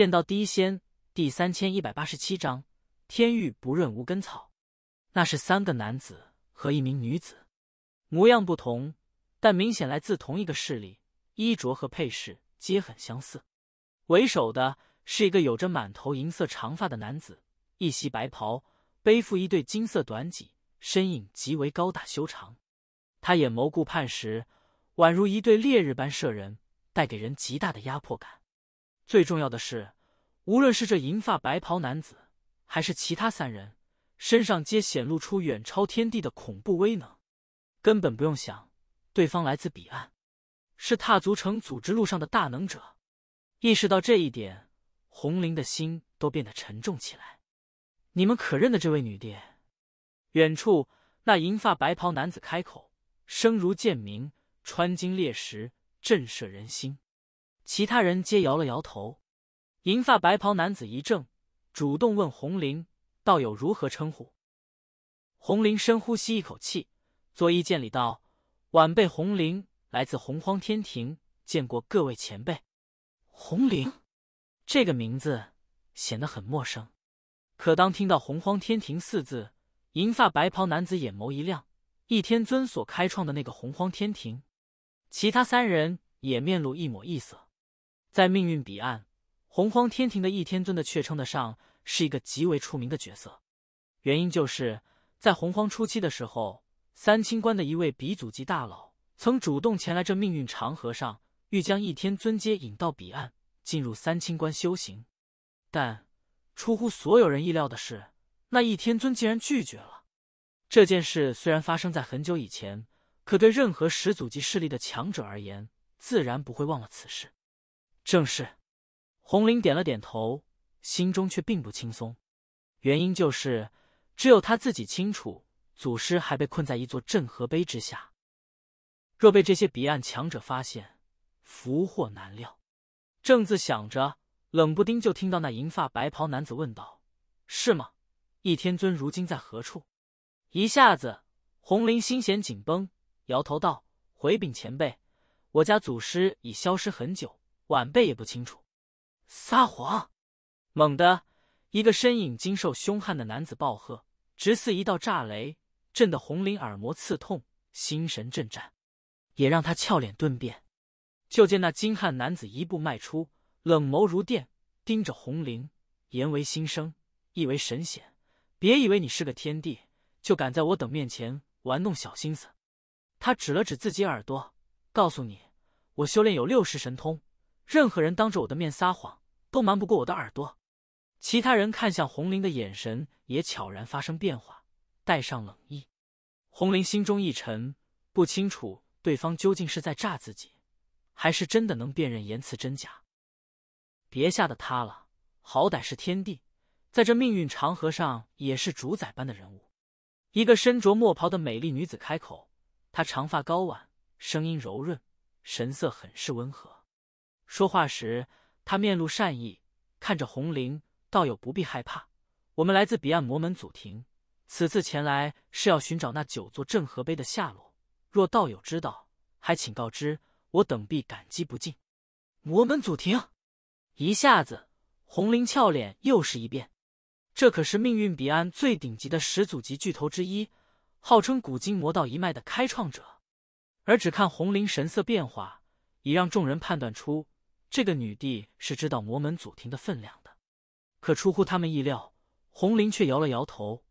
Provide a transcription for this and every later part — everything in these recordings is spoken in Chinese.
《剑道第一仙》第三千一百八十七章：天欲不润无根草。那是三个男子和一名女子，模样不同，但明显来自同一个势力，衣着和配饰皆很相似。为首的是一个有着满头银色长发的男子，一袭白袍，背负一对金色短戟，身影极为高大修长。他眼眸顾盼时，宛如一对烈日般射人，带给人极大的压迫感。最重要的是，无论是这银发白袍男子，还是其他三人，身上皆显露出远超天地的恐怖威能。根本不用想，对方来自彼岸，是踏足成祖之路上的大能者。意识到这一点，红玲的心都变得沉重起来。你们可认得这位女帝？远处那银发白袍男子开口，声如剑鸣，穿金裂石，震慑人心。其他人皆摇了摇头，银发白袍男子一怔，主动问红菱道友如何称呼？红菱深呼吸一口气，作揖见礼道：“晚辈红菱，来自洪荒天庭，见过各位前辈。”红菱这个名字显得很陌生，可当听到“洪荒天庭”四字，银发白袍男子眼眸一亮。一天尊所开创的那个洪荒天庭，其他三人也面露一抹异色。在命运彼岸，洪荒天庭的易天尊的却称得上是一个极为出名的角色。原因就是，在洪荒初期的时候，三清观的一位鼻祖级大佬曾主动前来这命运长河上，欲将易天尊接引到彼岸，进入三清观修行。但出乎所有人意料的是，那易天尊竟然拒绝了。这件事虽然发生在很久以前，可对任何始祖级势力的强者而言，自然不会忘了此事。正是，红玲点了点头，心中却并不轻松。原因就是只有他自己清楚，祖师还被困在一座镇河碑之下。若被这些彼岸强者发现，福祸难料。正自想着，冷不丁就听到那银发白袍男子问道：“是吗？易天尊如今在何处？”一下子，红玲心弦紧绷，摇头道：“回禀前辈，我家祖师已消失很久。”晚辈也不清楚，撒谎！猛的一个身影，精瘦凶悍的男子暴喝，直似一道炸雷，震得红绫耳膜刺痛，心神震颤，也让他俏脸顿变。就见那精悍男子一步迈出，冷眸如电，盯着红绫，言为心声，意为神显。别以为你是个天帝，就敢在我等面前玩弄小心思。他指了指自己耳朵，告诉你，我修炼有六十神通。任何人当着我的面撒谎，都瞒不过我的耳朵。其他人看向红绫的眼神也悄然发生变化，带上冷意。红绫心中一沉，不清楚对方究竟是在诈自己，还是真的能辨认言辞真假。别吓得他了，好歹是天帝，在这命运长河上也是主宰般的人物。一个身着墨袍的美丽女子开口，她长发高挽，声音柔润，神色很是温和。说话时，他面露善意，看着红菱道友不必害怕，我们来自彼岸魔门祖庭，此次前来是要寻找那九座镇河碑的下落。若道友知道，还请告知，我等必感激不尽。魔门祖庭一下子，红灵俏脸又是一变，这可是命运彼岸最顶级的始祖级巨头之一，号称古今魔道一脉的开创者。而只看红灵神色变化，已让众人判断出。这个女帝是知道魔门祖庭的分量的，可出乎他们意料，红绫却摇了摇头。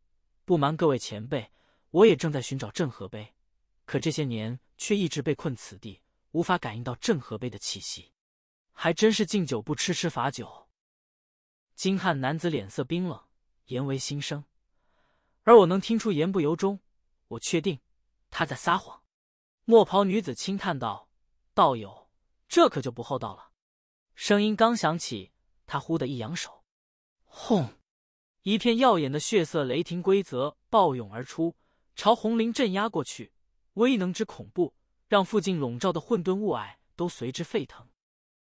不瞒各位前辈，我也正在寻找镇河碑，可这些年却一直被困此地，无法感应到镇河碑的气息。还真是敬酒不吃吃罚酒。金汉男子脸色冰冷，言为心声，而我能听出言不由衷。我确定，他在撒谎。墨袍女子轻叹道：“道友，这可就不厚道了。”声音刚响起，他忽的一扬手，轰！一片耀眼的血色雷霆规则暴涌而出，朝红林镇压过去。威能之恐怖，让附近笼罩的混沌雾霭都随之沸腾。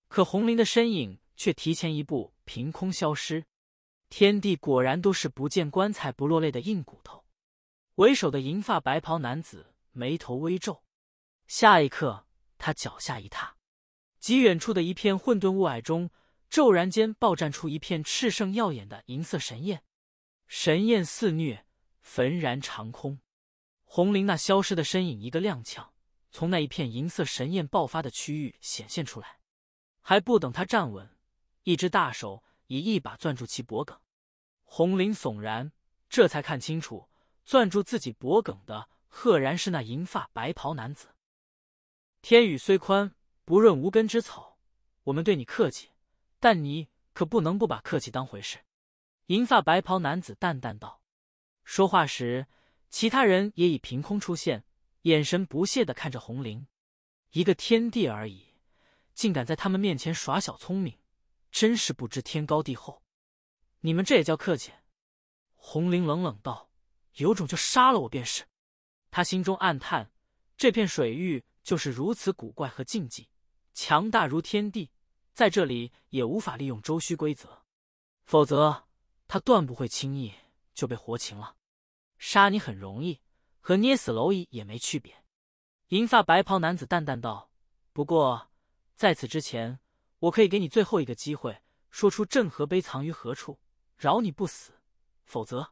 可红林的身影却提前一步凭空消失。天地果然都是不见棺材不落泪的硬骨头。为首的银发白袍男子眉头微皱，下一刻，他脚下一踏。极远处的一片混沌雾霭中，骤然间爆绽出一片炽盛耀眼的银色神焰，神焰肆虐，焚燃长空。红绫那消失的身影一个踉跄，从那一片银色神焰爆发的区域显现出来。还不等他站稳，一只大手已一把攥住其脖颈。红绫悚然，这才看清楚，攥住自己脖颈的赫然是那银发白袍男子。天宇虽宽。不润无根之草，我们对你客气，但你可不能不把客气当回事。”银发白袍男子淡淡道。说话时，其他人也已凭空出现，眼神不屑的看着红绫。一个天地而已，竟敢在他们面前耍小聪明，真是不知天高地厚！你们这也叫客气？”红绫冷冷道：“有种就杀了我便是。”他心中暗叹：“这片水域就是如此古怪和禁忌。”强大如天地，在这里也无法利用周虚规则，否则他断不会轻易就被活擒了。杀你很容易，和捏死蝼蚁也没区别。银发白袍男子淡淡道：“不过在此之前，我可以给你最后一个机会，说出镇河碑藏于何处，饶你不死。否则，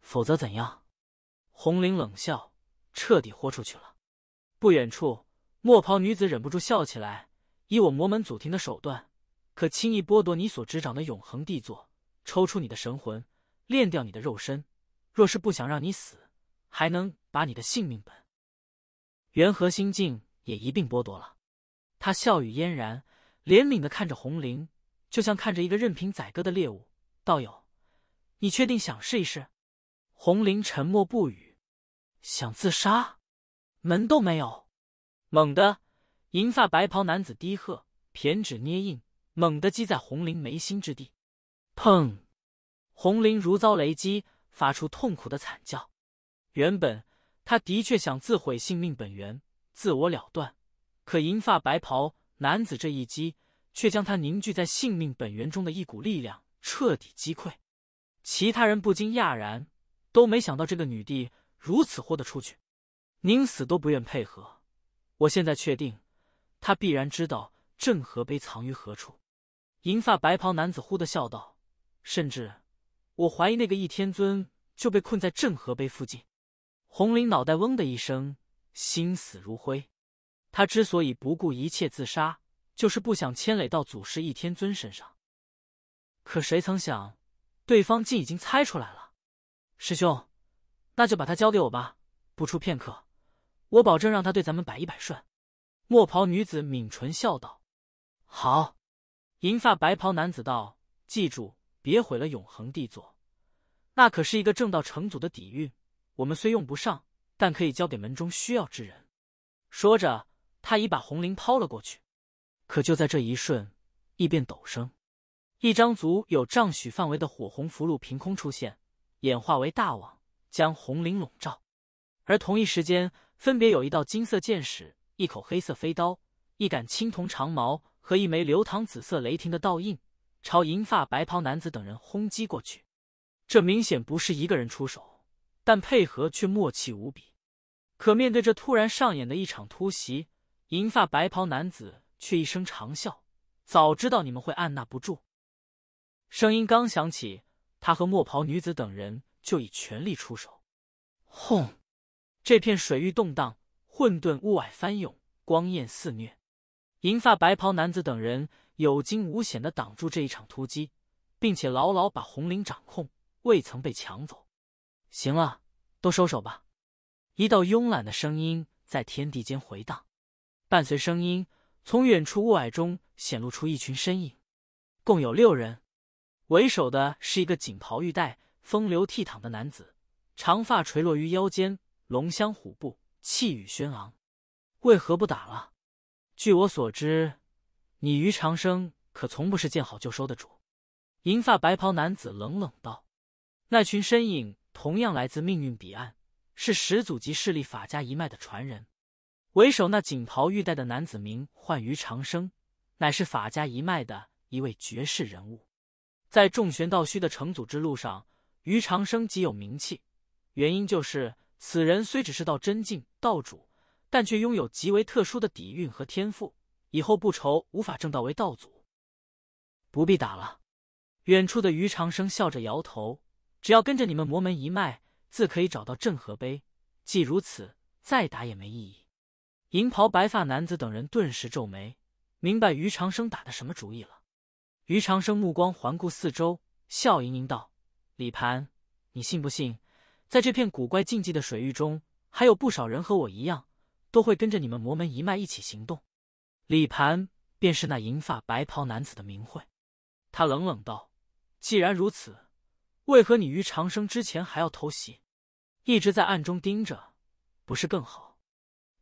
否则怎样？”红绫冷笑，彻底豁出去了。不远处。墨袍女子忍不住笑起来。以我魔门祖庭的手段，可轻易剥夺你所执掌的永恒帝座，抽出你的神魂，炼掉你的肉身。若是不想让你死，还能把你的性命本元和心境也一并剥夺了。他笑语嫣然，怜悯的看着红绫，就像看着一个任凭宰割的猎物。道友，你确定想试一试？红绫沉默不语。想自杀，门都没有。猛地，银发白袍男子低喝，撇指捏印，猛地击在红绫眉心之地。砰！红绫如遭雷击，发出痛苦的惨叫。原本他的确想自毁性命本源，自我了断，可银发白袍男子这一击，却将他凝聚在性命本源中的一股力量彻底击溃。其他人不禁讶然，都没想到这个女帝如此豁得出去，宁死都不愿配合。我现在确定，他必然知道郑和碑藏于何处。银发白袍男子忽地笑道：“甚至，我怀疑那个易天尊就被困在郑和碑附近。”红绫脑袋嗡的一声，心死如灰。他之所以不顾一切自杀，就是不想牵累到祖师易天尊身上。可谁曾想，对方竟已经猜出来了。师兄，那就把他交给我吧。不出片刻。我保证让他对咱们百依百顺。”墨袍女子抿唇笑道。“好。”银发白袍男子道：“记住，别毁了永恒帝座，那可是一个正道成祖的底蕴。我们虽用不上，但可以交给门中需要之人。”说着，他已把红绫抛了过去。可就在这一瞬，异变陡生，一张足有丈许范围的火红符箓凭空出现，演化为大网，将红绫笼罩。而同一时间，分别有一道金色剑矢、一口黑色飞刀、一杆青铜长矛和一枚流淌紫色雷霆的倒印，朝银发白袍男子等人轰击过去。这明显不是一个人出手，但配合却默契无比。可面对这突然上演的一场突袭，银发白袍男子却一声长笑：“早知道你们会按捺不住。”声音刚响起，他和墨袍女子等人就已全力出手，轰！这片水域动荡，混沌雾霭翻涌，光焰肆虐。银发白袍男子等人有惊无险的挡住这一场突击，并且牢牢把红绫掌控，未曾被抢走。行了，都收手吧。一道慵懒的声音在天地间回荡，伴随声音，从远处雾霭中显露出一群身影，共有六人。为首的是一个锦袍玉带、风流倜傥的男子，长发垂落于腰间。龙骧虎步，气宇轩昂，为何不打了？据我所知，你于长生可从不是见好就收的主。银发白袍男子冷冷道：“那群身影同样来自命运彼岸，是始祖级势力法家一脉的传人。为首那锦袍玉带的男子名唤于长生，乃是法家一脉的一位绝世人物。在众玄道虚的成祖之路上，于长生极有名气，原因就是。”此人虽只是道真境道主，但却拥有极为特殊的底蕴和天赋，以后不愁无法正道为道祖。不必打了。远处的余长生笑着摇头：“只要跟着你们魔门一脉，自可以找到镇河碑。既如此，再打也没意义。”银袍白发男子等人顿时皱眉，明白余长生打的什么主意了。余长生目光环顾四周，笑盈盈道：“李盘，你信不信？”在这片古怪禁忌的水域中，还有不少人和我一样，都会跟着你们魔门一脉一起行动。李盘便是那银发白袍男子的名讳。他冷冷道：“既然如此，为何你于长生之前还要偷袭？一直在暗中盯着，不是更好？”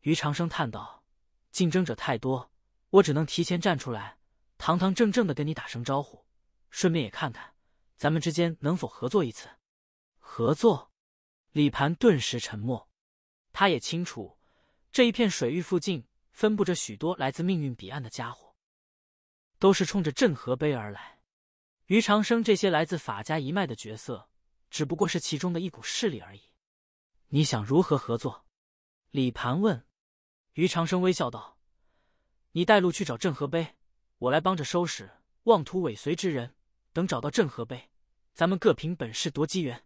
于长生叹道：“竞争者太多，我只能提前站出来，堂堂正正的跟你打声招呼，顺便也看看咱们之间能否合作一次。合作。”李盘顿时沉默，他也清楚这一片水域附近分布着许多来自命运彼岸的家伙，都是冲着镇河碑而来。于长生这些来自法家一脉的角色，只不过是其中的一股势力而已。你想如何合作？李盘问。于长生微笑道：“你带路去找镇河碑，我来帮着收拾妄图尾随之人。等找到镇河碑，咱们各凭本事夺机缘。”